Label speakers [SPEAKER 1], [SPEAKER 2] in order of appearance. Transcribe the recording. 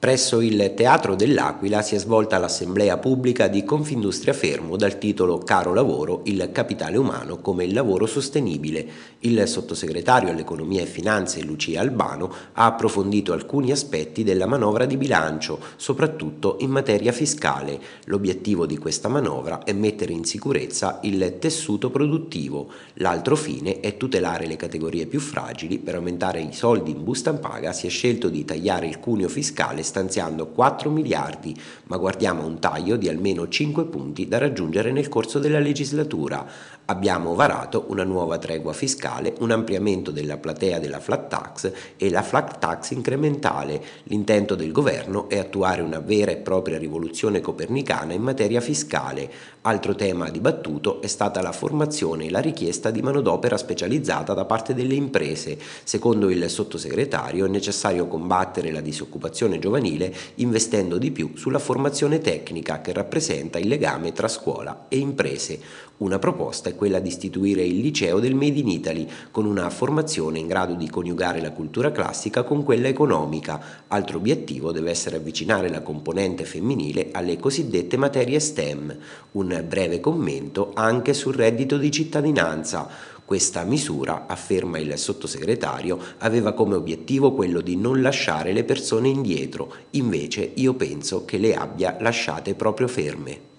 [SPEAKER 1] Presso il Teatro dell'Aquila si è svolta l'assemblea pubblica di Confindustria Fermo dal titolo Caro lavoro, il capitale umano come il lavoro sostenibile. Il sottosegretario all'economia e finanze Lucia Albano ha approfondito alcuni aspetti della manovra di bilancio, soprattutto in materia fiscale. L'obiettivo di questa manovra è mettere in sicurezza il tessuto produttivo. L'altro fine è tutelare le categorie più fragili. Per aumentare i soldi in busta paga si è scelto di tagliare il cuneo fiscale stanziando 4 miliardi, ma guardiamo un taglio di almeno 5 punti da raggiungere nel corso della legislatura. Abbiamo varato una nuova tregua fiscale, un ampliamento della platea della flat tax e la flat tax incrementale. L'intento del governo è attuare una vera e propria rivoluzione copernicana in materia fiscale. Altro tema dibattuto è stata la formazione e la richiesta di manodopera specializzata da parte delle imprese. Secondo il sottosegretario è necessario combattere la disoccupazione giovanile giovanile investendo di più sulla formazione tecnica che rappresenta il legame tra scuola e imprese. Una proposta è quella di istituire il liceo del Made in Italy con una formazione in grado di coniugare la cultura classica con quella economica. Altro obiettivo deve essere avvicinare la componente femminile alle cosiddette materie STEM. Un breve commento anche sul reddito di cittadinanza questa misura, afferma il sottosegretario, aveva come obiettivo quello di non lasciare le persone indietro, invece io penso che le abbia lasciate proprio ferme.